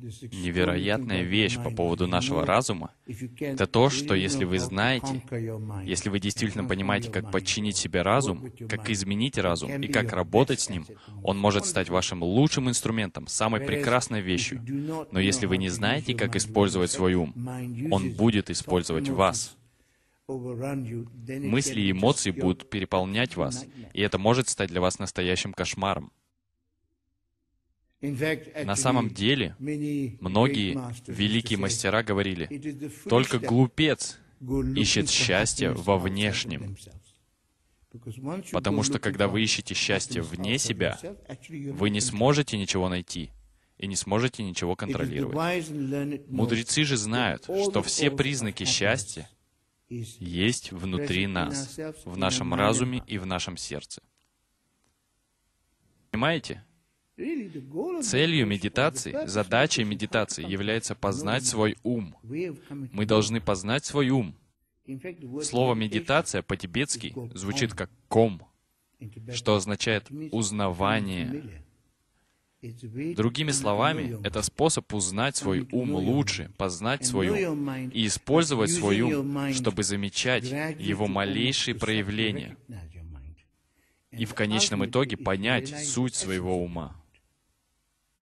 невероятная вещь по поводу нашего разума, это то, что если вы знаете, если вы действительно понимаете, как подчинить себе разум, как изменить разум и как работать с ним, он может стать вашим лучшим инструментом, самой прекрасной вещью. Но если вы не знаете, как использовать свой ум, он будет использовать вас. Мысли и эмоции будут переполнять вас, и это может стать для вас настоящим кошмаром. На самом деле, многие великие мастера говорили, только глупец ищет счастье во внешнем. Потому что когда вы ищете счастье вне себя, вы не сможете ничего найти и не сможете ничего контролировать. Мудрецы же знают, что все признаки счастья есть внутри нас, в нашем разуме и в нашем сердце. Понимаете? Целью медитации, задачей медитации является познать свой ум. Мы должны познать свой ум. Слово «медитация» по-тибетски звучит как «ком», что означает «узнавание». Другими словами, это способ узнать свой ум лучше, познать свой ум и использовать свой ум, чтобы замечать его малейшие проявления и в конечном итоге понять суть своего ума.